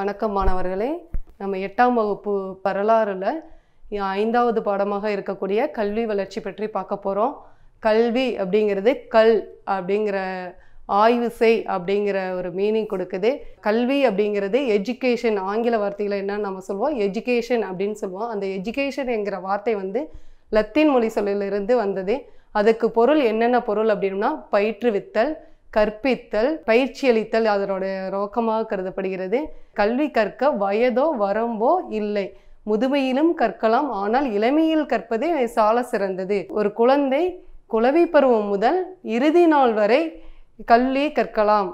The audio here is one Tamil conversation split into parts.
வணக்கம் மாணவர்களே நம்ம எட்டாம் வகுப்பு வரலாறில் ஐந்தாவது பாடமாக இருக்கக்கூடிய கல்வி வளர்ச்சி பற்றி பார்க்க போகிறோம் கல்வி அப்படிங்கிறது கல் அப்படிங்கிற ஆய்வு செய் அப்படிங்கிற ஒரு மீனிங் கொடுக்குது கல்வி அப்படிங்கிறது எஜுகேஷன் ஆங்கில வார்த்தையில் என்னன்னு நம்ம சொல்லுவோம் எஜுகேஷன் அப்படின்னு சொல்லுவோம் அந்த எஜுகேஷன் என்கிற வார்த்தை வந்து லத்தீன் மொழி சொல்லிலிருந்து வந்தது அதுக்கு பொருள் என்னென்ன பொருள் அப்படின்னா பயிற்றுவித்தல் கற்பித்தல் பயிற்சியளித்தல் அதனுடைய நோக்கமாக கருதப்படுகிறது கல்வி கற்க வயதோ வரம்போ இல்லை முதுமையிலும் கற்கலாம் ஆனால் இளமையில் கற்பதே சால சிறந்தது ஒரு குழந்தை குழவி பருவம் முதல் இறுதி நாள் வரை கல்வி கற்கலாம்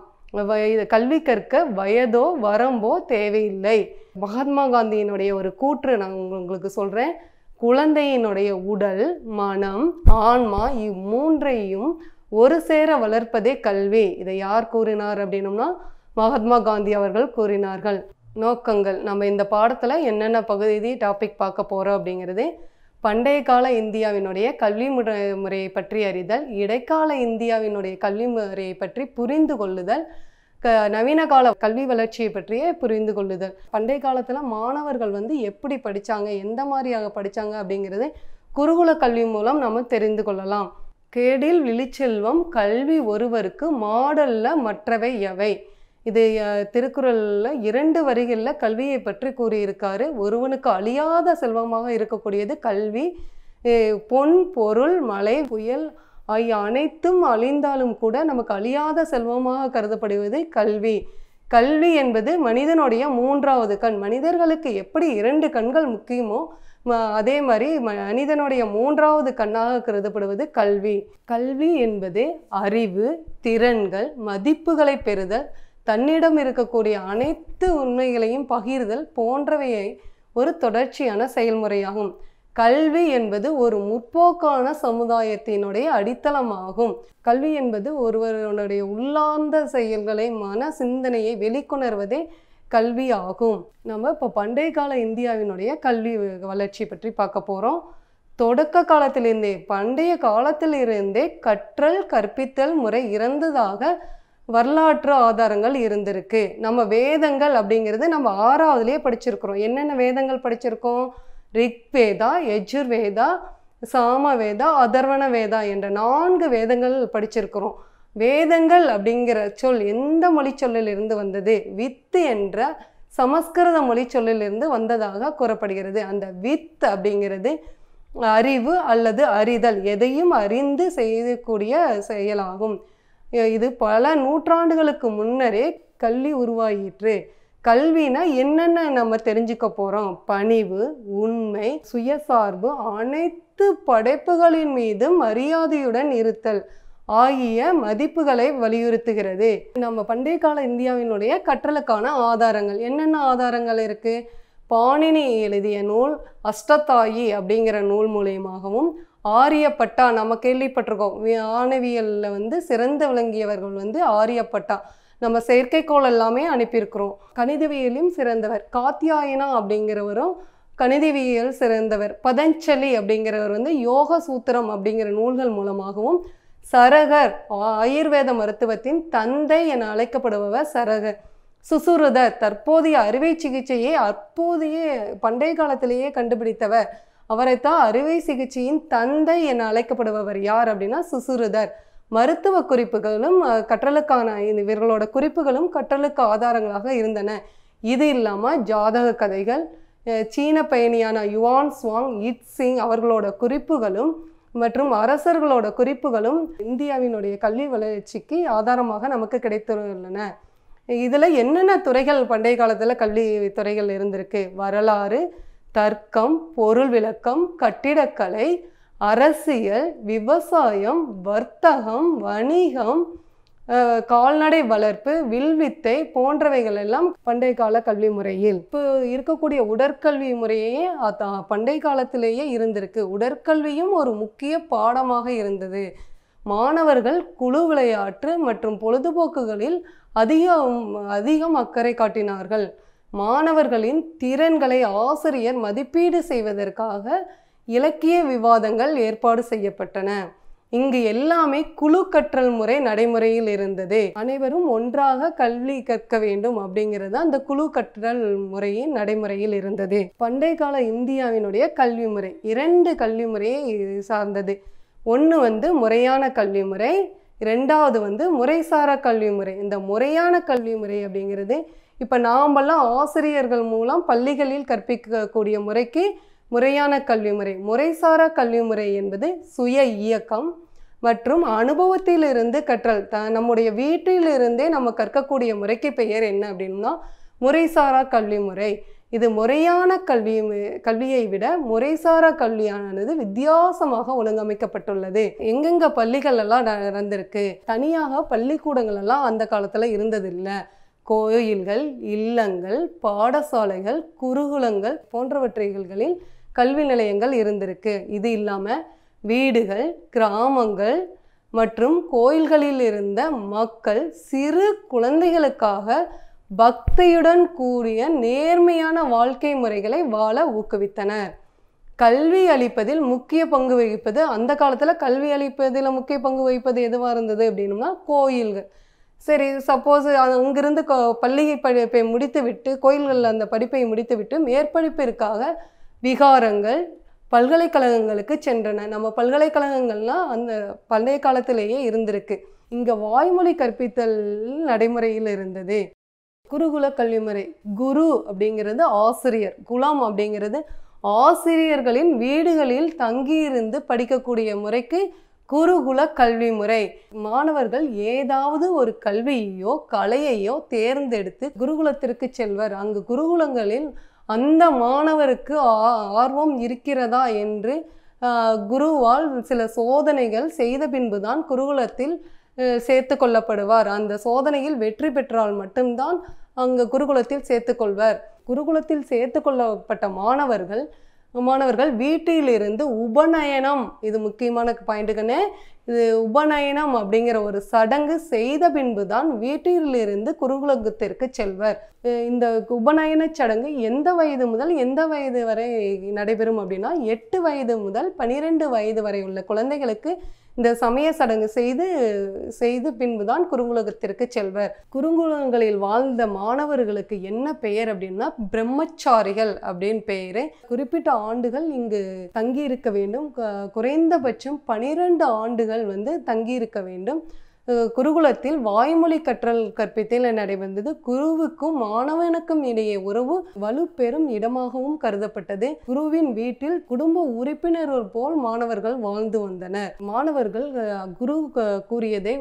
கல்வி கற்க வயதோ வரம்போ தேவையில்லை மகாத்மா காந்தியினுடைய ஒரு கூற்று நான் உங்களுக்கு சொல்கிறேன் குழந்தையினுடைய உடல் மனம் ஆன்மா இம்மூன்றையும் ஒரு சேர வளர்ப்பதே கல்வி இதை யார் கூறினார் அப்படின்னும்னா மகாத்மா காந்தி அவர்கள் கூறினார்கள் நோக்கங்கள் நம்ம இந்த பாடத்தில் என்னென்ன பகுதி டாபிக் பார்க்க போகிறோம் அப்படிங்கிறது பண்டைய கால இந்தியாவினுடைய கல்வி முறை முறையை பற்றி அறிதல் இடைக்கால இந்தியாவினுடைய கல்வி முறையை பற்றி புரிந்து கொள்ளுதல் க நவீன கால கல்வி வளர்ச்சியை பற்றியே புரிந்து கொள்ளுதல் பண்டைய காலத்தில் மாணவர்கள் வந்து எப்படி படித்தாங்க எந்த மாதிரியாக படித்தாங்க அப்படிங்கிறது குருகுல கல்வி மூலம் நம்ம தெரிந்து கொள்ளலாம் கேடில் விழிச்செல்வம் கல்வி ஒருவருக்கு மாடல்ல மற்றவை எவை இது திருக்குறளில் இரண்டு வரிகளில் கல்வியை பற்றி கூறியிருக்காரு ஒருவனுக்கு அழியாத செல்வமாக இருக்கக்கூடியது கல்வி பொன் பொருள் மலை புயல் ஆகிய அனைத்தும் அழிந்தாலும் கூட நமக்கு அழியாத செல்வமாக கருதப்படுவது கல்வி கல்வி என்பது மனிதனுடைய மூன்றாவது கண் மனிதர்களுக்கு எப்படி இரண்டு கண்கள் முக்கியமோ அதே மாதிரி மனிதனுடைய மூன்றாவது கண்ணாக கருதப்படுவது கல்வி கல்வி என்பது அறிவு திறன்கள் மதிப்புகளை பெறுதல் தன்னிடம் இருக்கக்கூடிய அனைத்து உண்மைகளையும் பகிர்தல் போன்றவையை ஒரு தொடர்ச்சியான செயல்முறையாகும் கல்வி என்பது ஒரு முற்போக்கான சமுதாயத்தினுடைய அடித்தளமாகும் கல்வி என்பது ஒருவருடைய உள்ளார்ந்த செயல்களை மன சிந்தனையை வெளிக்கொணர்வதே கல்வி ஆகும் நம்ம இப்போ பண்டைய கால இந்தியாவினுடைய கல்வி வளர்ச்சி பற்றி பார்க்க போகிறோம் தொடக்க காலத்திலிருந்தே பண்டைய காலத்திலிருந்தே கற்றல் கற்பித்தல் முறை இறந்ததாக வரலாற்று ஆதாரங்கள் இருந்திருக்கு நம்ம வேதங்கள் அப்படிங்கிறது நம்ம ஆறாவதுலேயே படிச்சிருக்கிறோம் என்னென்ன வேதங்கள் படிச்சிருக்கோம் ரிக்வேதா யஜுர்வேதா சாமவேதா அதர்வண வேதா என்ற நான்கு வேதங்கள் படிச்சிருக்கிறோம் வேதங்கள் அப்படிங்கிற சொல் எந்த மொழி சொல்லிலிருந்து வந்தது வித்து என்ற சமஸ்கிருத மொழி சொல்லிலிருந்து வந்ததாக கூறப்படுகிறது அந்த வித் அப்படிங்கிறது அறிவு அல்லது அறிதல் எதையும் அறிந்து செய்யக்கூடிய செயலாகும் இது பல நூற்றாண்டுகளுக்கு முன்னரே கல்வி உருவாயிற்று கல்வினா என்னென்ன நம்ம தெரிஞ்சுக்க போகிறோம் பணிவு உண்மை சுயசார்பு அனைத்து படைப்புகளின் மீதும் மரியாதையுடன் இருத்தல் ஆகிய மதிப்புகளை வலியுறுத்துகிறது நம்ம பண்டைய கால இந்தியாவினுடைய கற்றலுக்கான ஆதாரங்கள் என்னென்ன ஆதாரங்கள் இருக்குது பாணினி எழுதிய நூல் அஷ்டத்தாயி அப்படிங்கிற நூல் மூலியமாகவும் ஆரியப்பட்டா நம்ம கேள்விப்பட்டிருக்கோம் ஆணவியலில் வந்து சிறந்து விளங்கியவர்கள் வந்து ஆரியப்பட்டா நம்ம செயற்கைக்கோள் எல்லாமே அனுப்பியிருக்கிறோம் கணிதவியலும் சிறந்தவர் காத்தியாயனா அப்படிங்கிறவரும் கணிதவியல் சிறந்தவர் பதஞ்சலி அப்படிங்கிறவர் வந்து யோக சூத்திரம் அப்படிங்கிற நூல்கள் மூலமாகவும் சரகர் ஆயுர்வேத மருத்துவத்தின் தந்தை என அழைக்கப்படுபவர் சரகர் சுசுருதர் தற்போதைய அறுவை சிகிச்சையை அப்போதைய பண்டைய காலத்திலேயே கண்டுபிடித்தவர் அவரைத்தான் அறுவை சிகிச்சையின் தந்தை என அழைக்கப்படுபவர் யார் அப்படின்னா சுசுருதர் மருத்துவ குறிப்புகளும் கற்றலுக்கான இவர்களோட குறிப்புகளும் கற்றலுக்கு ஆதாரங்களாக இருந்தன இது இல்லாமல் ஜாதக கதைகள் சீன பயணியான யுவான் சுவாங் இட் சிங் அவர்களோட குறிப்புகளும் மற்றும் அரசர்களோட குறிப்புகளும் இந்தியாவினுடைய கல்வி வளர்ச்சிக்கு ஆதாரமாக நமக்கு கிடைத்துள்ளன இதில் என்னென்ன துறைகள் பண்டைய காலத்தில் கல்வி துறைகள் இருந்திருக்கு வரலாறு தர்க்கம் பொருள் விளக்கம் கட்டிடக்கலை அரசியல் விவசாயம் வர்த்தகம் வணிகம் கால்நடை வளர்ப்பு வில்வித்தை போன்றவைகள் எல்லாம் பண்டைய கால கல்வி முறையில் இப்போ இருக்கக்கூடிய உடற்கல்வி முறையே பண்டை காலத்திலேயே இருந்திருக்கு உடற்கல்வியும் ஒரு முக்கிய பாடமாக இருந்தது மாணவர்கள் குழு விளையாட்டு மற்றும் பொழுதுபோக்குகளில் அதிக அதிகம் அக்கறை காட்டினார்கள் மாணவர்களின் திறன்களை ஆசிரியர் மதிப்பீடு செய்வதற்காக இலக்கிய விவாதங்கள் ஏற்பாடு செய்யப்பட்டன இங்கு எல்லாமே குழு கற்றல் முறை நடைமுறையில் இருந்தது அனைவரும் ஒன்றாக கல்வி கற்க வேண்டும் அப்படிங்கிறது அந்த குழு கற்றல் முறையின் நடைமுறையில் இருந்தது பண்டை கால இந்தியாவினுடைய கல்வி முறை இரண்டு கல்வி முறையை சார்ந்தது ஒன்று வந்து முறையான கல்வி முறை ரெண்டாவது வந்து முறைசார கல்வி முறை இந்த முறையான கல்வி முறை அப்படிங்கிறது இப்போ நாமெல்லாம் ஆசிரியர்கள் மூலம் பள்ளிகளில் கற்பிக்கக்கூடிய முறைக்கு முறையான கல்வி முறை முறைசாரா முறை என்பது சுய இயக்கம் மற்றும் அனுபவத்திலிருந்து கற்றல் த நம்முடைய வீட்டிலிருந்தே நம்ம கற்கக்கூடிய முறைக்கு பெயர் என்ன அப்படின்னா முறைசாரா கல்வி முறை இது முறையான கல்வி கல்வியை விட முறைசாரா கல்வியானது வித்தியாசமாக ஒழுங்கமைக்கப்பட்டுள்ளது எங்கெங்க பள்ளிகள் எல்லாம் நடந்திருக்கு தனியாக பள்ளிக்கூடங்கள் எல்லாம் அந்த காலத்தில் இருந்ததில்லை கோயில்கள் இல்லங்கள் பாடசாலைகள் குருகுலங்கள் போன்றவற்றைகளில் கல்வி நிலையங்கள் இருந்திருக்கு இது இல்லாமல் வீடுகள் கிராமங்கள் மற்றும் கோயில்களில் இருந்த மக்கள் சிறு குழந்தைகளுக்காக பக்தியுடன் கூடிய நேர்மையான வாழ்க்கை முறைகளை வாழ ஊக்குவித்தனர் கல்வி அளிப்பதில் முக்கிய பங்கு வகிப்பது அந்த காலத்தில் கல்வி அளிப்பதில் முக்கிய பங்கு வகிப்பது எதுவாக இருந்தது அப்படின்னா கோயில்கள் சரி சப்போஸ் அங்கிருந்து பள்ளி படிப்பை முடித்து விட்டு கோயில்களில் அந்த படிப்பை முடித்து விட்டு மேற்படிப்பிற்காக விகாரங்கள் பல்கலைக்கழகங்களுக்கு சென்றன நம்ம பல்கலைக்கழகங்கள்லாம் அந்த பண்டைய காலத்திலேயே இருந்திருக்கு இங்கே வாய்மொழி கற்பித்தல் நடைமுறையில் இருந்தது குருகுல கல்விமுறை குரு அப்படிங்கிறது ஆசிரியர் குலம் அப்படிங்கிறது ஆசிரியர்களின் வீடுகளில் தங்கியிருந்து படிக்கக்கூடிய முறைக்கு குருகுல கல்வி முறை மாணவர்கள் ஏதாவது ஒரு கல்வியையோ கலையையோ தேர்ந்தெடுத்து குருகுலத்திற்கு செல்வர் அங்கு குருகுலங்களில் அந்த மாணவருக்கு ஆர்வம் இருக்கிறதா என்று குருவால் சில சோதனைகள் செய்த பின்புதான் குருகுலத்தில் சேர்த்து கொள்ளப்படுவார் அந்த சோதனையில் வெற்றி பெற்றால் மட்டும்தான் அங்கு குருகுலத்தில் சேர்த்துக்கொள்வர் குருகுலத்தில் சேர்த்து கொள்ளப்பட்ட மாணவர்கள் மாணவர்கள் வீட்டிலிருந்து உபநயனம் இது முக்கியமான பாயிண்ட்டுக்குன்னு இது உபநயனம் அப்படிங்கிற ஒரு சடங்கு செய்த பின்பு தான் வீட்டிலிருந்து குருகுலகத்திற்கு செல்வர் இந்த உபநயன சடங்கு எந்த வயது முதல் எந்த வயது வரை நடைபெறும் அப்படின்னா எட்டு வயது முதல் பனிரெண்டு வயது வரை உள்ள குழந்தைகளுக்கு இந்த சமய சடங்கு செய்து செய்து பின்புதான் குறுங்குலகத்திற்கு செல்வர் குறுங்குலகங்களில் வாழ்ந்த மாணவர்களுக்கு என்ன பெயர் அப்படின்னா பிரம்மச்சாரிகள் அப்படின்னு பெயரு குறிப்பிட்ட ஆண்டுகள் இங்கு தங்கி இருக்க வேண்டும் குறைந்தபட்சம் பனிரெண்டு ஆண்டுகள் வந்து தங்கியிருக்க வேண்டும் குருகுலத்தில் வாய்மொழி கற்றல் கற்பித்தல் நடைபெறுந்தது குருவுக்கும் மாணவனுக்கும் இடையே உறவு வலுப்பெறும் இடமாகவும் கருதப்பட்டது குருவின் வீட்டில் குடும்ப உறுப்பினர் போல் மாணவர்கள் வாழ்ந்து வந்தனர் மாணவர்கள் குரு கூறியதை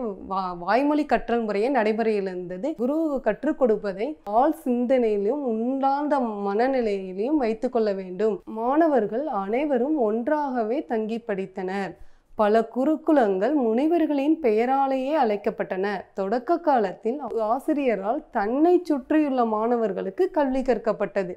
வாய்மொழி கற்றல் முறையே நடைமுறையில் இருந்தது குரு கற்றுக் கொடுப்பதை ஆள் சிந்தனையிலும் உண்டாந்த மனநிலையிலையும் கொள்ள வேண்டும் மாணவர்கள் அனைவரும் ஒன்றாகவே தங்கி படித்தனர் பல குருக்குலங்கள் முனிவர்களின் பெயராலேயே அழைக்கப்பட்டன தொடக்க காலத்தில் ஆசிரியரால் தன்னை சுற்றியுள்ள மாணவர்களுக்கு கல்வி கற்கப்பட்டது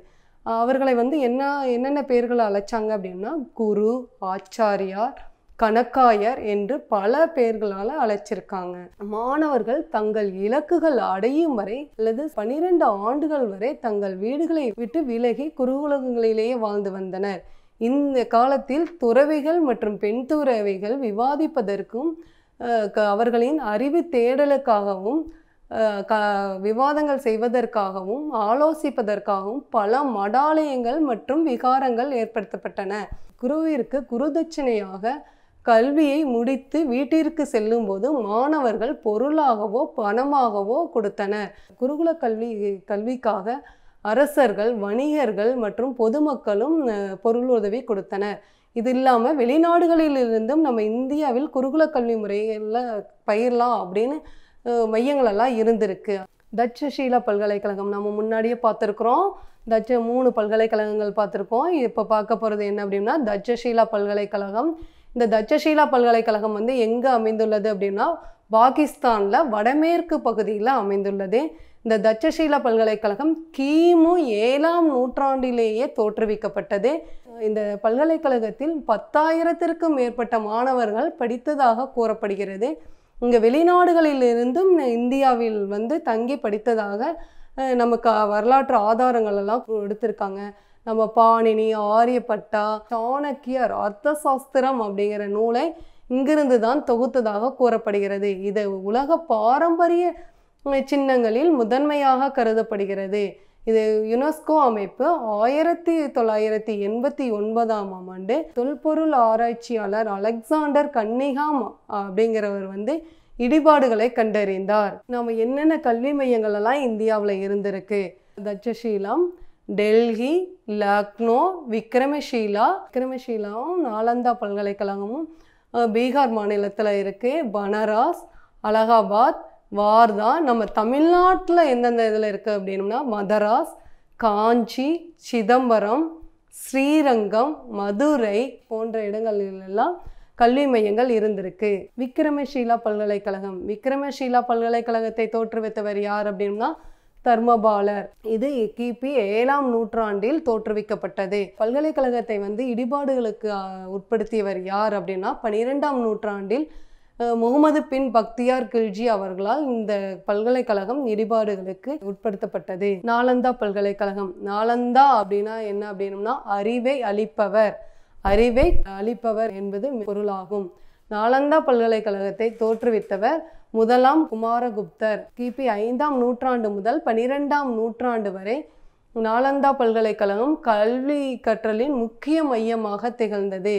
அவர்களை வந்து என்ன என்னென்ன பெயர்களை அழைச்சாங்க அப்படின்னா குரு ஆச்சாரியார் கணக்காயர் என்று பல பெயர்களால் அழைச்சிருக்காங்க மாணவர்கள் தங்கள் இலக்குகள் அடையும் வரை அல்லது பனிரெண்டு ஆண்டுகள் வரை தங்கள் வீடுகளை விட்டு விலகி குருகுலகங்களிலேயே வாழ்ந்து வந்தனர் இந்த காலத்தில் துறவிகள் மற்றும் பெண் துறவிகள் விவாதிப்பதற்கும் அவர்களின் அறிவு தேடலுக்காகவும் க விவாதங்கள் செய்வதற்காகவும் ஆலோசிப்பதற்காகவும் பல மடாலயங்கள் மற்றும் விகாரங்கள் ஏற்படுத்தப்பட்டன குருவிற்கு குருதட்சணையாக கல்வியை முடித்து வீட்டிற்கு செல்லும்போது மாணவர்கள் பொருளாகவோ பணமாகவோ கொடுத்தனர் குருகுல கல்வி கல்விக்காக அரசர்கள் வணிகர்கள் மற்றும் பொதுமக்களும் பொருள் உதவி கொடுத்தனர் இது இல்லாமல் வெளிநாடுகளில் இருந்தும் நம்ம இந்தியாவில் குருகுல கல்வி முறையில் பயிரலாம் அப்படின்னு மையங்களெல்லாம் இருந்திருக்கு தட்சசீல பல்கலைக்கழகம் நம்ம முன்னாடியே பார்த்துருக்குறோம் தட்ச மூணு பல்கலைக்கழகங்கள் பார்த்துருக்கோம் இப்போ பார்க்க போகிறது என்ன அப்படின்னா தட்சசீலா பல்கலைக்கழகம் இந்த தட்சசீலா பல்கலைக்கழகம் வந்து எங்கே அமைந்துள்ளது அப்படின்னா பாகிஸ்தானில் வடமேற்கு பகுதியில் அமைந்துள்ளது இந்த தட்சசீல பல்கலைக்கழகம் கிமு ஏழாம் நூற்றாண்டிலேயே தோற்றுவிக்கப்பட்டது இந்த பல்கலைக்கழகத்தில் பத்தாயிரத்திற்கும் மேற்பட்ட மாணவர்கள் படித்ததாக கூறப்படுகிறது இங்கே வெளிநாடுகளிலிருந்தும் இந்தியாவில் வந்து தங்கி படித்ததாக நமக்கு வரலாற்று ஆதாரங்கள் எல்லாம் கொடுத்துருக்காங்க நம்ம பாணினி ஆரியப்பட்டா சாணக்கியர் அர்த்த சாஸ்திரம் அப்படிங்கிற நூலை இங்கிருந்து தான் தொகுத்ததாக கூறப்படுகிறது இது உலக பாரம்பரிய சின்னங்களில் முதன்மையாக கருதப்படுகிறது இது யுனெஸ்கோ அமைப்பு ஆயிரத்தி தொள்ளாயிரத்தி எண்பத்தி ஒன்பதாம் ஆண்டு தொல்பொருள் ஆராய்ச்சியாளர் அலெக்சாண்டர் கன்னிகாம் அப்படிங்கிறவர் வந்து இடிபாடுகளை கண்டறிந்தார் நாம் என்னென்ன கல்வி மையங்கள் எல்லாம் இந்தியாவில் இருந்திருக்கு தட்சசீலம் டெல்லி லக்னோ விக்ரமசீலா விக்ரமசீலாவும் நாலந்தா பல்கலைக்கழகமும் பீகார் மாநிலத்தில் இருக்குது பனாரஸ் அலகாபாத் வார்தா நம்ம தமிழ்நாட்டில் எந்தெந்த இதில் இருக்குது அப்படின்னம்னா மதராஸ் காஞ்சி சிதம்பரம் ஸ்ரீரங்கம் மதுரை போன்ற இடங்களிலெல்லாம் கல்வி மையங்கள் இருந்திருக்கு விக்ரமஷீலா பல்கலைக்கழகம் விக்ரமஷீலா பல்கலைக்கழகத்தை தோற்றுவித்தவர் யார் அப்படின்னா தர்மபாலர் இது கிபி ஏழாம் நூற்றாண்டில் தோற்றுவிக்கப்பட்டது பல்கலைக்கழகத்தை வந்து இடிபாடுகளுக்கு உட்படுத்தியவர் யார் அப்படின்னா பனிரெண்டாம் நூற்றாண்டில் முகமது பின் பக்தியார் கில்ஜி அவர்களால் இந்த பல்கலைக்கழகம் இடிபாடுகளுக்கு உட்படுத்தப்பட்டது நாலந்தா பல்கலைக்கழகம் நாலந்தா அப்படின்னா என்ன அப்படின்னா அறிவை அளிப்பவர் அறிவை அளிப்பவர் என்பது பொருளாகும் நாலந்தா பல்கலைக்கழகத்தை தோற்றுவித்தவர் முதலாம் குமாரகுப்தர் கிபி ஐந்தாம் நூற்றாண்டு முதல் பனிரெண்டாம் நூற்றாண்டு வரை நாலந்தா பல்கலைக்கழகம் கல்வி கற்றலின் முக்கிய மையமாக திகழ்ந்தது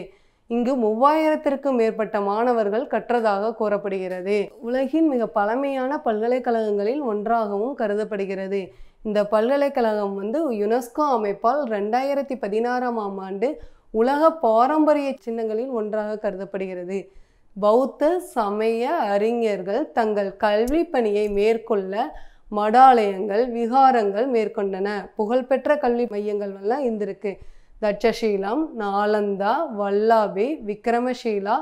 இங்கு மூவாயிரத்திற்கும் மேற்பட்ட மாணவர்கள் கற்றதாக கூறப்படுகிறது உலகின் மிக பழமையான பல்கலைக்கழகங்களில் ஒன்றாகவும் கருதப்படுகிறது இந்த பல்கலைக்கழகம் வந்து யுனெஸ்கோ அமைப்பால் ரெண்டாயிரத்தி பதினாறாம் ஆம் ஆண்டு உலக பாரம்பரிய சின்னங்களில் ஒன்றாக கருதப்படுகிறது பௌத்த சமய அறிஞர்கள் தங்கள் கல்வி பணியை மேற்கொள்ள மடாலயங்கள் விகாரங்கள் மேற்கொண்டன புகழ்பெற்ற கல்வி மையங்கள் எல்லாம் இருந்திருக்கு தட்சசீலம் நாலந்தா வல்லாபி விக்ரமசீலா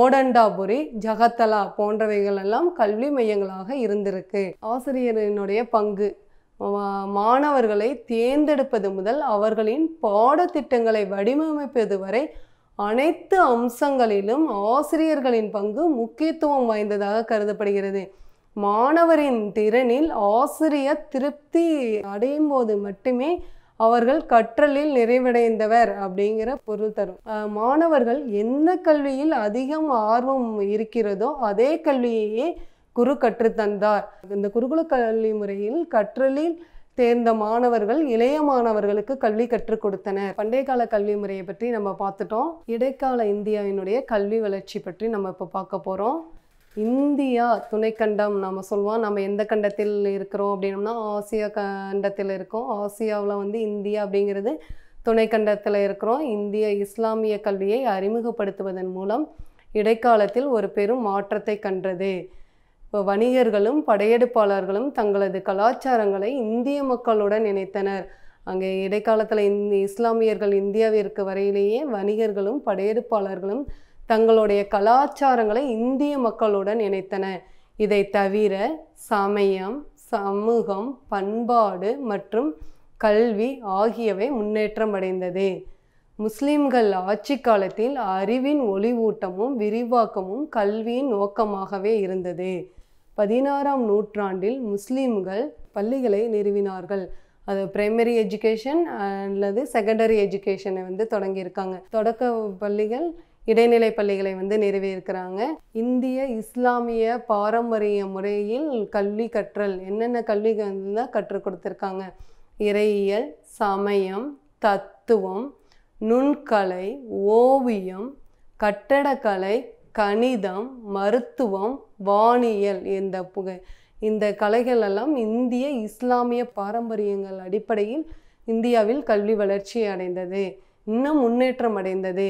ஓடண்டாபுரி ஜகத்தலா போன்றவைகளெல்லாம் கல்வி மையங்களாக இருந்திருக்கு ஆசிரியரினுடைய பங்கு மாணவர்களை தேர்ந்தெடுப்பது முதல் அவர்களின் பாடத்திட்டங்களை வடிவமைப்பது வரை அனைத்து அம்சங்களிலும் ஆசிரியர்களின் பங்கு முக்கியத்துவம் வாய்ந்ததாக கருதப்படுகிறது மாணவரின் திறனில் ஆசிரியர் திருப்தி அடையும் போது மட்டுமே அவர்கள் கற்றலில் நிறைவடைந்தவர் அப்படிங்கிற பொருள் தரும் மாணவர்கள் என்ன கல்வியில் அதிகம் ஆர்வம் இருக்கிறதோ அதே கல்வியையே குரு கற்றுத்தந்தார் இந்த குருகுல கல்வி முறையில் கற்றலில் தேர்ந்த மாணவர்கள் இளைய மாணவர்களுக்கு கல்வி கற்றுக் கொடுத்தனர் பண்டைய கால கல்வி முறையை பற்றி நம்ம பார்த்துட்டோம் இடைக்கால இந்தியாவினுடைய கல்வி வளர்ச்சி பற்றி நம்ம இப்போ பார்க்க போகிறோம் இந்தியா துணைக்கண்டம் நம்ம சொல்லுவோம் நம்ம எந்த கண்டத்தில் இருக்கிறோம் அப்படின்னம்னா ஆசியா கண்டத்தில் இருக்கோம் ஆசியாவில் வந்து இந்தியா அப்படிங்கிறது துணைக்கண்டத்தில் இருக்கிறோம் இந்திய இஸ்லாமிய கல்வியை அறிமுகப்படுத்துவதன் மூலம் இடைக்காலத்தில் ஒரு பெரும் மாற்றத்தை கண்டது இப்போ வணிகர்களும் படையெடுப்பாளர்களும் தங்களது கலாச்சாரங்களை இந்திய மக்களுடன் இணைத்தனர் அங்கே இடைக்காலத்தில் இந் இஸ்லாமியர்கள் இந்தியாவிற்கு வரையிலேயே வணிகர்களும் படையெடுப்பாளர்களும் தங்களுடைய கலாச்சாரங்களை இந்திய மக்களுடன் இணைத்தன இதை தவிர சமயம் சமூகம் பண்பாடு மற்றும் கல்வி ஆகியவை முன்னேற்றம் அடைந்தது முஸ்லிம்கள் ஆட்சி காலத்தில் அறிவின் ஒளிவூட்டமும் விரிவாக்கமும் கல்வியின் நோக்கமாகவே இருந்தது பதினாறாம் நூற்றாண்டில் முஸ்லீம்கள் பள்ளிகளை நிறுவினார்கள் அது பிரைமரி எஜுகேஷன் அல்லது செகண்டரி எஜுகேஷனை வந்து தொடங்கியிருக்காங்க தொடக்க பள்ளிகள் இடைநிலை பள்ளிகளை வந்து நிறுவியிருக்கிறாங்க இந்திய இஸ்லாமிய பாரம்பரிய முறையில் கல்வி கற்றல் என்னென்ன கல்விகள்லாம் கற்றுக் கொடுத்துருக்காங்க இறையியல் சமயம் தத்துவம் நுண்கலை ஓவியம் கட்டடக்கலை கணிதம் மருத்துவம் வானியல் இந்த புகை இந்த கலைகள் எல்லாம் இந்திய இஸ்லாமிய பாரம்பரியங்கள் அடிப்படையில் இந்தியாவில் கல்வி வளர்ச்சி அடைந்தது இன்னும் முன்னேற்றம் அடைந்தது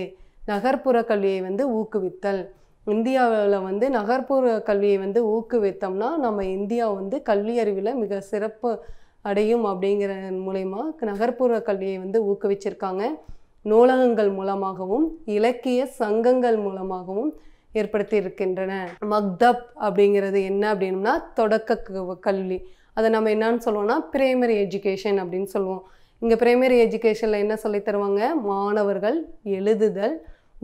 நகர்ப்புற கல்வியை வந்து ஊக்குவித்தல் இந்தியாவில் வந்து நகர்ப்புற கல்வியை வந்து ஊக்குவித்தோம்னா நம்ம இந்தியா வந்து கல்வி அறிவில் மிக சிறப்பு அடையும் அப்படிங்கிற மூலயமா நகர்ப்புற கல்வியை வந்து ஊக்குவிச்சிருக்காங்க நூலகங்கள் மூலமாகவும் இலக்கிய சங்கங்கள் மூலமாகவும் ஏற்படுத்தி இருக்கின்றன மக்தப் அப்படிங்கிறது என்ன அப்படின்னா தொடக்க கல்வி அதை நம்ம என்னன்னு சொல்லுவோம்னா பிரைமரி எஜுகேஷன் அப்படின்னு சொல்லுவோம் இங்கே பிரைமரி எஜுகேஷனில் என்ன சொல்லி தருவாங்க மாணவர்கள் எழுதுதல்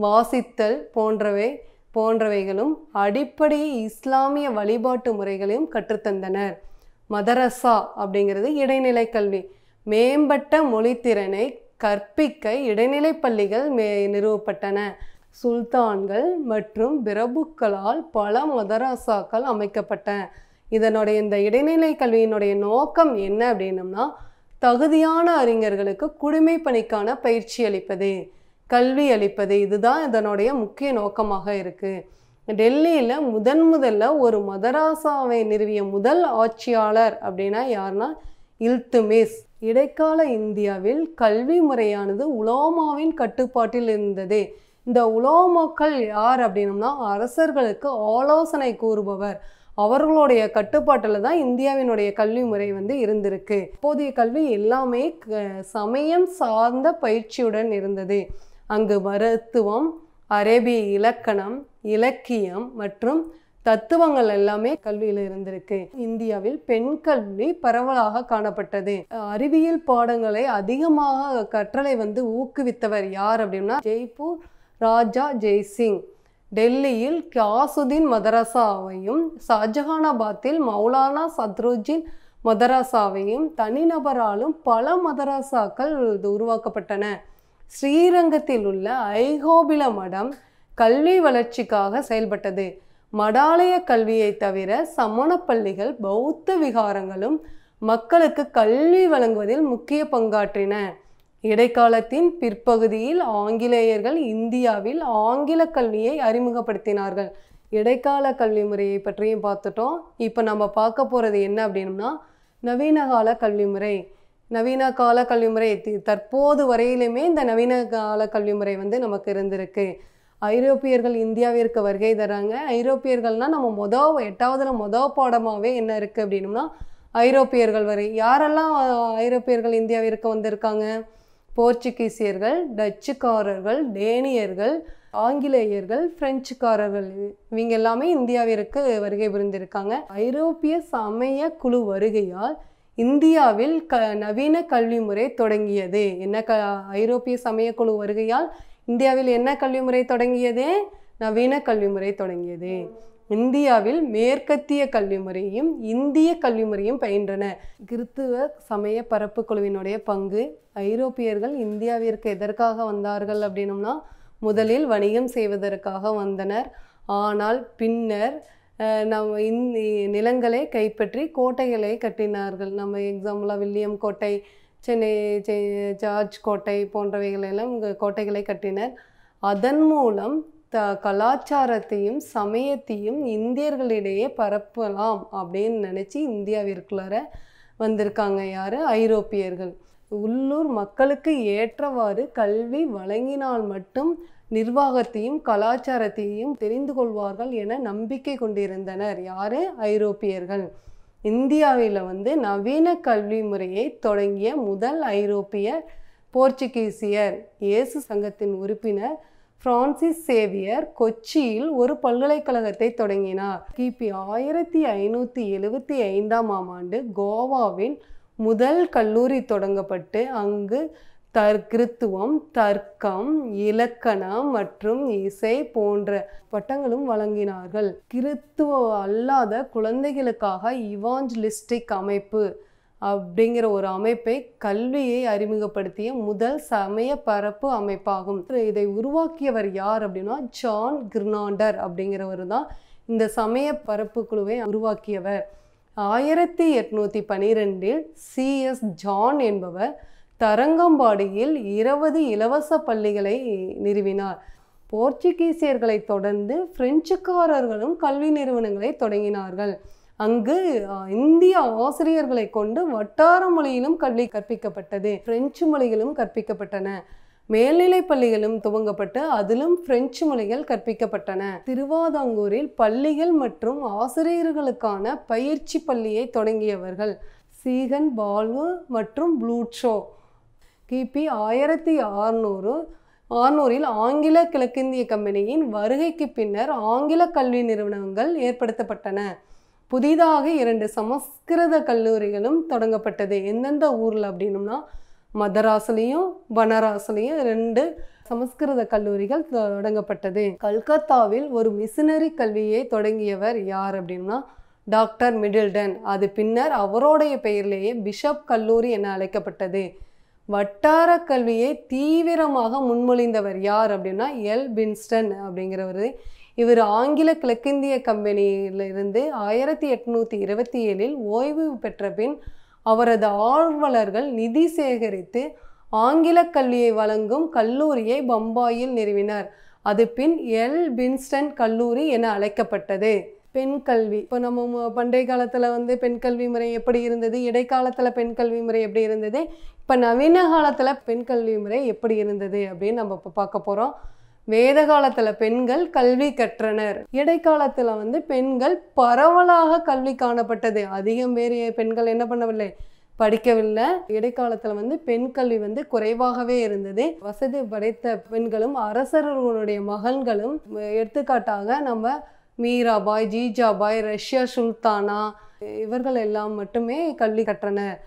வாசித்தல் போன்றவை போன்றவைகளும் அடிப்படை இஸ்லாமிய வழிபாட்டு முறைகளையும் கற்றுத்தந்தனர் மதரசா அப்படிங்கிறது இடைநிலை கல்வி மேம்பட்ட மொழித்திறனை கற்பிக்க இடைநிலை பள்ளிகள் மே நிறுவப்பட்டன சுல்தான்கள் மற்றும் பிரபுக்களால் பல மதரசாக்கள் அமைக்கப்பட்டன இதனுடைய இந்த இடைநிலை கல்வியினுடைய நோக்கம் என்ன அப்படின்னம்னா தகுதியான அறிஞர்களுக்கு குடிமை பணிக்கான பயிற்சி அளிப்பது கல்வி அளிப்பது இதுதான் இதனுடைய முக்கிய நோக்கமாக இருக்குது டெல்லியில் முதன் முதல்ல ஒரு மதராசாவை நிறுவிய முதல் ஆட்சியாளர் அப்படின்னா யாருன்னா இல்துமேஸ் இடைக்கால இந்தியாவில் கல்வி முறையானது உலோமாவின் கட்டுப்பாட்டில் இருந்தது இந்த உலோமக்கள் யார் அப்படின்னம்னா அரசர்களுக்கு ஆலோசனை கூறுபவர் அவர்களுடைய கட்டுப்பாட்டில் தான் இந்தியாவினுடைய கல்வி முறை வந்து இருந்திருக்கு அப்போதைய கல்வி எல்லாமே சமயம் சார்ந்த பயிற்சியுடன் இருந்தது அங்கு மருத்துவம் அரேபிய இலக்கணம் இலக்கியம் மற்றும் தத்துவங்கள் எல்லாமே கல்வியில் இருந்திருக்கு இந்தியாவில் பெண் கல்வி பரவலாக காணப்பட்டது அறிவியல் பாடங்களை அதிகமாக கற்றலை வந்து ஊக்குவித்தவர் யார் அப்படின்னா ஜெய்ப்பூர் ராஜா ஜெய்சிங் டெல்லியில் கியாசுதீன் மதரசாவையும் ஷாஜஹானாபாத்தில் மௌலானா சத்ருஜின் மதரசாவையும் தனிநபராலும் பல மதரசாக்கள் உருவாக்கப்பட்டன ஸ்ரீரங்கத்தில் உள்ள ஐகோபில மடம் கல்வி வளர்ச்சிக்காக செயல்பட்டது மடாலய கல்வியை தவிர சமண பள்ளிகள் பௌத்த விகாரங்களும் மக்களுக்கு கல்வி வழங்குவதில் முக்கிய பங்காற்றின இடைக்காலத்தின் பிற்பகுதியில் ஆங்கிலேயர்கள் இந்தியாவில் ஆங்கில கல்வியை அறிமுகப்படுத்தினார்கள் இடைக்கால கல்வி முறையை பற்றியும் பார்த்துட்டோம் இப்போ நம்ம பார்க்க போகிறது என்ன அப்படின்னா நவீன கால கல்வி முறை நவீன கால கல்வி முறை தற்போது வரையிலுமே இந்த நவீன கால கல்வி முறை வந்து நமக்கு இருந்திருக்கு ஐரோப்பியர்கள் இந்தியாவிற்கு வருகை தராங்க ஐரோப்பியர்கள்னால் நம்ம மொதல் எட்டாவதுல மொதல் பாடமாகவே என்ன இருக்குது அப்படின்னா ஐரோப்பியர்கள் வரை யாரெல்லாம் ஐரோப்பியர்கள் இந்தியாவிற்கு வந்திருக்காங்க போர்ச்சுகீசியர்கள் டச்சுக்காரர்கள் டேனியர்கள் ஆங்கிலேயர்கள் பிரெஞ்சுக்காரர்கள் இவங்க எல்லாமே இந்தியாவிற்கு வருகை புரிந்திருக்காங்க ஐரோப்பிய சமய குழு வருகையால் இந்தியாவில் க நவீன கல்வி முறை தொடங்கியது என்ன க ஐரோப்பிய சமயக்குழு வருகையால் இந்தியாவில் என்ன கல்வி முறை தொடங்கியது நவீன கல்வி முறை தொடங்கியது இந்தியாவில் மேற்கத்திய கல்வி முறையும் இந்திய கல்வி முறையும் பயின்றன கிறித்துவ சமய பரப்பு குழுவினுடைய பங்கு ஐரோப்பியர்கள் இந்தியாவிற்கு எதற்காக வந்தார்கள் அப்படின்னும்னா முதலில் வணிகம் செய்வதற்காக வந்தனர் ஆனால் பின்னர் நம்ம இந் நிலங்களை கைப்பற்றி கோட்டைகளை கட்டினார்கள் நம்ம எக்ஸாம்பிளாக வில்லியம் கோட்டை சென்னை ஜார்ஜ் கோட்டை போன்றவைகளெல்லாம் கோட்டைகளை கட்டினர் அதன் மூலம் த கலாச்சாரத்தையும் சமயத்தையும் இந்தியர்களிடையே பரப்பலாம் அப்படின்னு நினச்சி இந்தியாவிற்குள்ளார வந்திருக்காங்க யார் ஐரோப்பியர்கள் உள்ளூர் மக்களுக்கு ஏற்றவாறு கல்வி வழங்கினால் மட்டும் நிர்வாகத்தையும் கலாச்சாரத்தையும் தெரிந்து கொள்வார்கள் என நம்பிக்கை கொண்டிருந்தனர் யார் ஐரோப்பியர்கள் இந்தியாவில் வந்து நவீன கல்வி முறையை தொடங்கிய முதல் ஐரோப்பிய போர்ச்சுகீசியர் இயேசு சங்கத்தின் உறுப்பினர் பிரான்சிஸ் சேவியர் கொச்சியில் ஒரு பல்கலைக்கழகத்தை தொடங்கினார் கிபி ஆயிரத்தி ஐநூற்றி எழுவத்தி ஐந்தாம் ஆம் ஆண்டு கோவாவின் முதல் கல்லூரி தொடங்கப்பட்டு அங்கு தற்கிருத்துவம் தர்க்கம் இலக்கணம் மற்றும் இசை போன்ற பட்டங்களும் வழங்கினார்கள் கிறித்துவ அல்லாத குழந்தைகளுக்காக இவாஞ்சலிஸ்டிக் அமைப்பு அப்படிங்கிற ஒரு அமைப்பை கல்வியை அறிமுகப்படுத்திய முதல் சமய பரப்பு அமைப்பாகும் இதை உருவாக்கியவர் யார் அப்படின்னா ஜான் கிர்னாண்டர் அப்படிங்கிறவர் தான் இந்த சமய பரப்பு குழுவை உருவாக்கியவர் ஆயிரத்தி எட்நூற்றி பனிரெண்டில் சிஎஸ் ஜான் என்பவர் தரங்கம்பாடியில் இருபது இலவச பள்ளிகளை நிறுவினார் போர்ச்சுகீசியர்களை தொடர்ந்து பிரெஞ்சுக்காரர்களும் கல்வி நிறுவனங்களை தொடங்கினார்கள் அங்கு இந்திய ஆசிரியர்களை கொண்டு வட்டார மொழியிலும் கல்வி கற்பிக்கப்பட்டது பிரெஞ்சு மொழிகளும் கற்பிக்கப்பட்டன மேல்நிலை பள்ளிகளும் துவங்கப்பட்டு அதிலும் பிரெஞ்சு மொழிகள் கற்பிக்கப்பட்டன திருவாதாங்கூரில் பள்ளிகள் மற்றும் ஆசிரியர்களுக்கான பயிற்சி பள்ளியை தொடங்கியவர்கள் சீகன் பால்வு மற்றும் ப்ளூட்ஷோ கிபி ஆயிரத்தி அறுநூறு ஆர்னூரில் ஆங்கில கிழக்கிந்திய கம்பெனியின் வருகைக்கு பின்னர் ஆங்கில கல்வி நிறுவனங்கள் ஏற்படுத்தப்பட்டன புதிதாக இரண்டு சமஸ்கிருத கல்லூரிகளும் தொடங்கப்பட்டது எந்தெந்த ஊரில் அப்படின்னோம்னா மதராசிலையும் பனாரஸ்லேயும் ரெண்டு சமஸ்கிருத கல்லூரிகள் தொடங்கப்பட்டது கல்கத்தாவில் ஒரு மிஷினரி கல்வியை தொடங்கியவர் யார் அப்படின்னா டாக்டர் மிடில்டன் அது பின்னர் அவருடைய பெயரிலேயே பிஷப் கல்லூரி என அழைக்கப்பட்டது வட்டார கல்வியை தீவிரமாக முன்மொழிந்தவர் யார் அப்படின்னா எல் பின்ஸ்டன் அப்படிங்கிறவர் இவர் ஆங்கில கிழக்கிந்திய கம்பெனியிலிருந்து ஆயிரத்தி எட்நூற்றி இருபத்தி ஏழில் ஓய்வு பெற்ற பின் அவரது ஆர்வலர்கள் நிதி சேகரித்து ஆங்கில கல்வியை வழங்கும் கல்லூரியை பம்பாயில் நிறுவினார் அது பின் எல் பின்ஸ்டன் கல்லூரி என அழைக்கப்பட்டது பெண் கல்வி இப்போ நம்ம பண்டைய காலத்தில் வந்து பெண் கல்வி முறை எப்படி இருந்தது இடைக்காலத்தில் பெண் கல்வி முறை எப்படி இருந்தது இப்போ நவீன காலத்தில் பெண் கல்வி முறை எப்படி இருந்தது அப்படின்னு நம்ம இப்போ பார்க்க போகிறோம் வேத காலத்துல பெண்கள் கல்வி கற்றனர் இடைக்காலத்தில் வந்து பெண்கள் பரவலாக கல்வி காணப்பட்டது அதிகம் பேர் பெண்கள் என்ன பண்ணவில்லை படிக்கவில்லை இடைக்காலத்துல வந்து பெண் கல்வி வந்து குறைவாகவே இருந்தது வசதி படைத்த பெண்களும் அரசர்களுடைய மகன்களும் எடுத்துக்காட்டாக நம்ம மீராபாய் ஜிஜாபாய் ரஷ்யா சுல்தானா இவர்கள் எல்லாம் மட்டுமே கல்வி கற்றனர்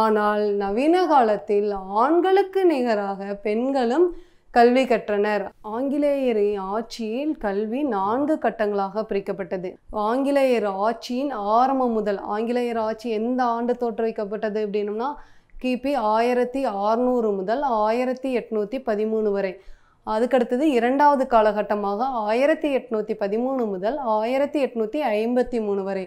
ஆனால் நவீன காலத்தில் ஆண்களுக்கு நிகராக பெண்களும் கல்வி கற்றனர் ஆங்கிலேயரின் ஆட்சியில் கல்வி நான்கு கட்டங்களாக பிரிக்கப்பட்டது ஆங்கிலேயர் ஆட்சியின் ஆரம்பம் முதல் ஆங்கிலேயர் ஆட்சி எந்த ஆண்டு தோற்றுவிக்கப்பட்டது அப்படின்னா கிபி ஆயிரத்தி ஆறுநூறு முதல் ஆயிரத்தி எட்நூற்றி பதிமூணு வரை அதுக்கடுத்தது இரண்டாவது காலகட்டமாக ஆயிரத்தி எட்நூற்றி பதிமூணு முதல் ஆயிரத்தி எட்நூற்றி ஐம்பத்தி மூணு வரை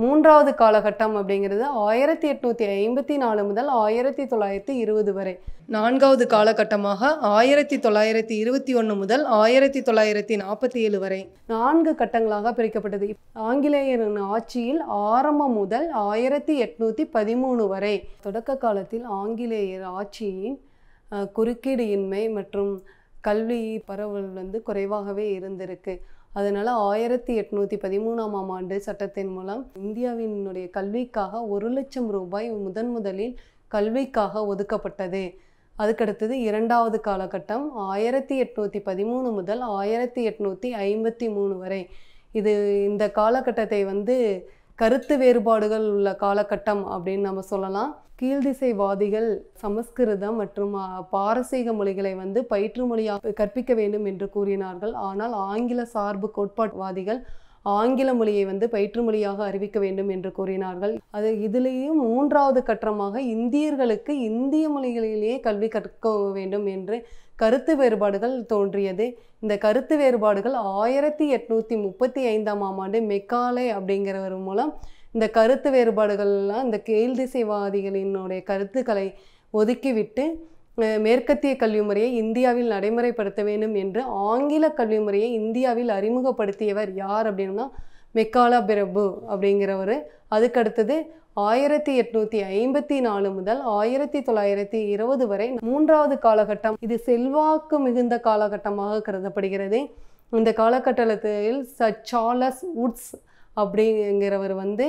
மூன்றாவது காலகட்டம் அப்படிங்கிறது ஆயிரத்தி எட்நூத்தி ஐம்பத்தி நாலு முதல் ஆயிரத்தி தொள்ளாயிரத்தி இருபது வரை நான்காவது காலகட்டமாக ஆயிரத்தி தொள்ளாயிரத்தி இருபத்தி ஒன்று முதல் ஆயிரத்தி தொள்ளாயிரத்தி நாற்பத்தி ஏழு வரை நான்கு கட்டங்களாக பிரிக்கப்பட்டது ஆங்கிலேயரின் ஆட்சியில் ஆரம்பம் முதல் ஆயிரத்தி எட்நூத்தி பதிமூணு வரை தொடக்க காலத்தில் ஆங்கிலேயர் ஆட்சியின் குறுக்கீடு இன்மை மற்றும் கல்வி பரவல் வந்து குறைவாகவே இருந்திருக்கு அதனால் ஆயிரத்தி எட்நூற்றி பதிமூணாம் ஆம் ஆண்டு சட்டத்தின் மூலம் இந்தியாவினுடைய கல்விக்காக ஒரு லட்சம் ரூபாய் முதன் முதலில் கல்விக்காக ஒதுக்கப்பட்டது அதுக்கடுத்தது இரண்டாவது காலகட்டம் ஆயிரத்தி எட்நூற்றி பதிமூணு முதல் ஆயிரத்தி எட்நூற்றி ஐம்பத்தி மூணு வரை இது இந்த காலகட்டத்தை வந்து கருத்து வேறுபாடுகள் உள்ள காலகட்டம் அப்படின்னு நம்ம சொல்லலாம் கீழ்திசைவாதிகள் சமஸ்கிருதம் மற்றும் பாரசீக மொழிகளை வந்து பயிற்று மொழியாக கற்பிக்க வேண்டும் என்று கூறினார்கள் ஆனால் ஆங்கில சார்பு கோட்பாட்வாதிகள் ஆங்கில மொழியை வந்து பயிற்று மொழியாக அறிவிக்க வேண்டும் என்று கூறினார்கள் அது இதிலேயும் மூன்றாவது கட்டமாக இந்தியர்களுக்கு இந்திய மொழிகளிலேயே கல்வி கற்க வேண்டும் என்று கருத்து வேறுபாடுகள் தோன்றியது இந்த கருத்து வேறுபாடுகள் ஆயிரத்தி எட்நூற்றி முப்பத்தி ஐந்தாம் ஆம் ஆண்டு மெக்காலே அப்படிங்கிறவர் மூலம் இந்த கருத்து வேறுபாடுகள்லாம் இந்த கேள் திசைவாதிகளினுடைய கருத்துக்களை ஒதுக்கிவிட்டு மேற்கத்திய கல்வி முறையை இந்தியாவில் நடைமுறைப்படுத்த வேண்டும் என்று ஆங்கில கல்வி முறையை இந்தியாவில் அறிமுகப்படுத்தியவர் யார் அப்படின்னா மெக்காலா பிரபு அப்படிங்கிறவர் அதுக்கடுத்தது ஆயிரத்தி எட்நூத்தி ஐம்பத்தி நாலு முதல் ஆயிரத்தி தொள்ளாயிரத்தி இருபது வரை மூன்றாவது காலகட்டம் இது செல்வாக்கு மிகுந்த காலகட்டமாக கருதப்படுகிறது இந்த காலகட்டத்தில் ச சார்லஸ் உட்ஸ் அப்படிங்கிறவர் வந்து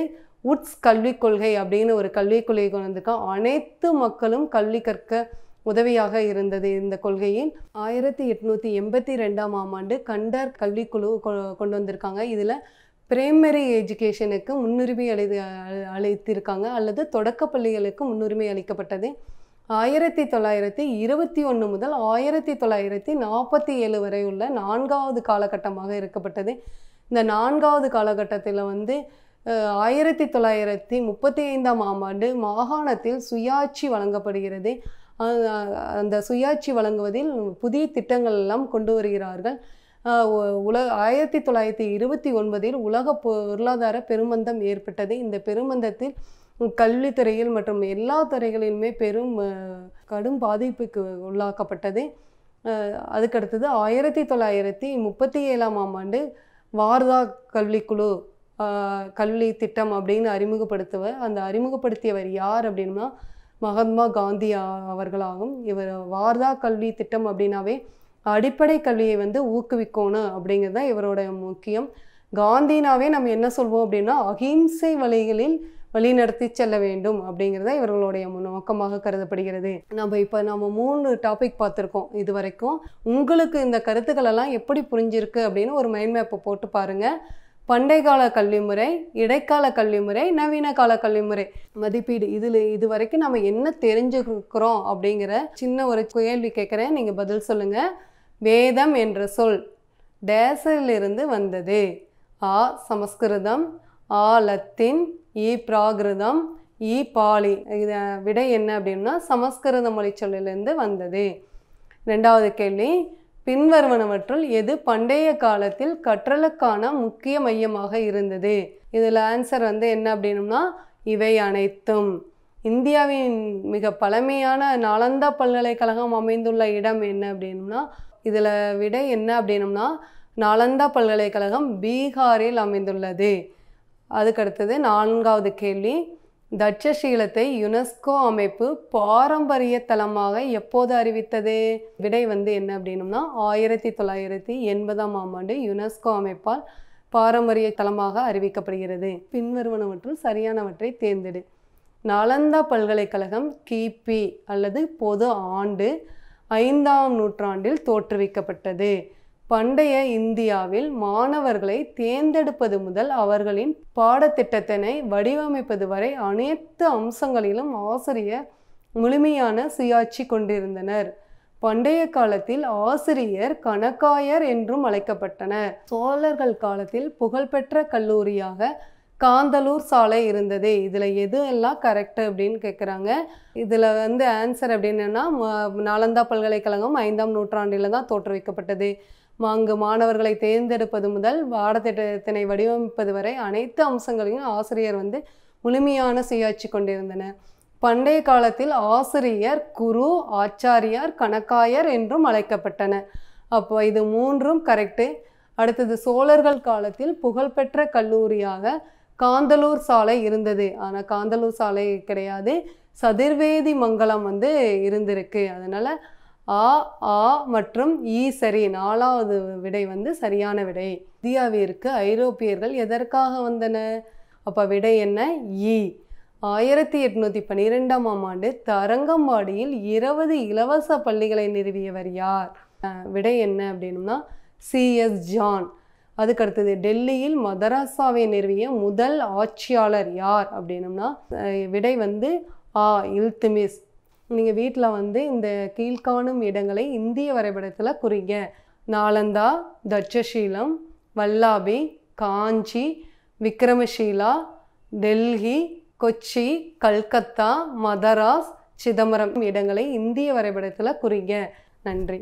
உட்ஸ் கல்விக் கொள்கை அப்படின்னு ஒரு கல்விக் கொள்கை கொண்டிருக்கா அனைத்து மக்களும் கல்வி கற்க உதவியாக இருந்தது இந்த கொள்கையில் ஆயிரத்தி எட்நூற்றி எண்பத்தி ரெண்டாம் ஆம் ஆண்டு கண்டர் கல்விக்குழு கொண்டு வந்திருக்காங்க இதில் பிரைமரி எஜுகேஷனுக்கு முன்னுரிமை அளி அளித்திருக்காங்க அல்லது பள்ளிகளுக்கு முன்னுரிமை அளிக்கப்பட்டது ஆயிரத்தி தொள்ளாயிரத்தி இருபத்தி ஒன்று முதல் ஆயிரத்தி தொள்ளாயிரத்தி நாற்பத்தி ஏழு வரை உள்ள நான்காவது காலகட்டமாக இருக்கப்பட்டது இந்த நான்காவது காலகட்டத்தில் வந்து ஆயிரத்தி தொள்ளாயிரத்தி முப்பத்தி ஐந்தாம் ஆம் ஆண்டு மாகாணத்தில் சுயாட்சி வழங்கப்படுகிறது அந்த சுயாட்சி வழங்குவதில் புதிய திட்டங்கள் எல்லாம் கொண்டு வருகிறார்கள் உல ஆயிரத்தி தொள்ளாயிரத்தி இருபத்தி ஒன்பதில் உலக பொருளாதார பெருமந்தம் ஏற்பட்டது இந்த பெருமந்தத்தில் கல்வித்துறையில் மற்றும் எல்லா துறைகளிலுமே பெரும் கடும் பாதிப்புக்கு உள்ளாக்கப்பட்டது அதுக்கடுத்தது ஆயிரத்தி தொள்ளாயிரத்தி முப்பத்தி ஏழாம் ஆம் ஆண்டு வார்தா கல்விக்குழு கல்வி திட்டம் அப்படின்னு அறிமுகப்படுத்துவர் அந்த அறிமுகப்படுத்தியவர் யார் அப்படின்னா மகாத்மா காந்தி அவர்களாகும் இவர் வார்தா கல்வி திட்டம் அப்படின்னாவே அடிப்படை கல்வியை வந்து ஊக்குவிக்கணும் அப்படிங்கிறது தான் இவரோட முக்கியம் காந்தினாவே நம்ம என்ன சொல்வோம் அப்படின்னா அகிம்சை வழிகளில் வழிநடத்தி செல்ல வேண்டும் அப்படிங்கிறத இவர்களுடைய நோக்கமாக கருதப்படுகிறது நம்ம இப்போ நம்ம மூணு டாபிக் பார்த்துருக்கோம் இது வரைக்கும் உங்களுக்கு இந்த கருத்துக்கள் எல்லாம் எப்படி புரிஞ்சிருக்கு அப்படின்னு ஒரு மைண்ட் மேப்பை போட்டு பாருங்கள் பண்டை கால கல்வி முறை இடைக்கால கல்வி முறை நவீன கால கல்வி முறை மதிப்பீடு இதில் இது வரைக்கும் நம்ம என்ன தெரிஞ்சுக்கிறோம் அப்படிங்கிற சின்ன ஒரு கேள்வி கேட்குறேன் நீங்கள் பதில் சொல்லுங்கள் வேதம் என்ற சொல் டேஸிலிருந்து வந்தது ஆ சமஸ்கிருதம் ஆ லத்தின் இ பிராகிருதம் இ பாலி இதை விடை என்ன அப்படின்னா சமஸ்கிருத மொழி சொல்லிலிருந்து வந்தது ரெண்டாவது கேள்வி பின்வருவனவற்றுள் எது பண்டைய காலத்தில் கற்றலுக்கான முக்கிய மையமாக இருந்தது இதில் ஆன்சர் வந்து என்ன அப்படின்னா இவை அனைத்தும் இந்தியாவின் மிக பழமையான நாளந்தா பல்கலைக்கழகம் அமைந்துள்ள இடம் என்ன அப்படின்னா இதில் விட என்ன அப்படின்னம்னா நாலந்தா பல்கலைக்கழகம் பீகாரில் அமைந்துள்ளது அதுக்கடுத்தது நான்காவது கேள்வி தட்சசீலத்தை யுனெஸ்கோ அமைப்பு பாரம்பரிய தலமாக எப்போது அறிவித்தது விடை வந்து என்ன அப்படின்னம்னா ஆயிரத்தி தொள்ளாயிரத்தி எண்பதாம் ஆம் ஆண்டு யுனெஸ்கோ அமைப்பால் பாரம்பரிய தலமாக அறிவிக்கப்படுகிறது பின்வருவனவற்றில் சரியானவற்றை தேர்ந்தெடு நாலந்தா பல்கலைக்கழகம் கிபி அல்லது பொது ஆண்டு ஐந்தாம் நூற்றாண்டில் தோற்றுவிக்கப்பட்டது பண்டைய இந்தியாவில் மாணவர்களை தேர்ந்தெடுப்பது முதல் அவர்களின் பாடத்திட்டத்தினை வடிவமைப்பது வரை அனைத்து அம்சங்களிலும் ஆசிரியர் முழுமையான சுயாட்சி கொண்டிருந்தனர் பண்டைய காலத்தில் ஆசிரியர் கணக்காயர் என்றும் அழைக்கப்பட்டனர் சோழர்கள் காலத்தில் புகழ்பெற்ற கல்லூரியாக காந்தலூர் சாலை இருந்தது இதில் எது எல்லாம் கரெக்டு அப்படின்னு கேட்குறாங்க இதில் வந்து ஆன்சர் அப்படின்னா நாலந்தா பல்கலைக்கழகம் ஐந்தாம் நூற்றாண்டில் தான் தோற்றுவிக்கப்பட்டது அங்கு மாணவர்களை தேர்ந்தெடுப்பது முதல் பாடத்திட்டத்தினை வடிவமைப்பது வரை அனைத்து அம்சங்களையும் ஆசிரியர் வந்து முழுமையான சுயாட்சி கொண்டிருந்தனர் பண்டைய காலத்தில் ஆசிரியர் குரு ஆச்சாரியார் கணக்காயர் என்றும் அழைக்கப்பட்டன அப்போ இது மூன்றும் கரெக்டு அடுத்தது சோழர்கள் காலத்தில் புகழ்பெற்ற கல்லூரியாக காந்தலூர் சாலை இருந்தது ஆனால் காந்தலூர் சாலை கிடையாது சதுர்வேதி மங்கலம் வந்து இருந்திருக்கு அதனால் ஆ ஆ மற்றும் ஈ சரி நாலாவது விடை வந்து சரியான விடை இந்தியாவிற்கு ஐரோப்பியர்கள் எதற்காக வந்தன அப்போ விடை என்ன ஈ ஆயிரத்தி எட்நூற்றி பன்னிரெண்டாம் ஆம் ஆண்டு தரங்கம்பாடியில் இருபது இலவச பள்ளிகளை நிறுவியவர் யார் விடை என்ன அப்படின்னா சிஎஸ் ஜான் அதுக்கடுத்தது டெல்லியில் மதராசாவை நிறுவிய முதல் ஆட்சியாளர் யார் அப்படின்னம்னா விடை வந்து ஆ இல்துமிஸ் நீங்கள் வீட்டில் வந்து இந்த கீழ்காணும் இடங்களை இந்திய வரைபடத்தில் குறிங்க நாலந்தா தட்சசீலம் வல்லாபி காஞ்சி விக்ரமசீலா டெல்லி கொச்சி கல்கத்தா மதராஸ் சிதம்பரம் இடங்களை இந்திய வரைபடத்தில் குறிங்க நன்றி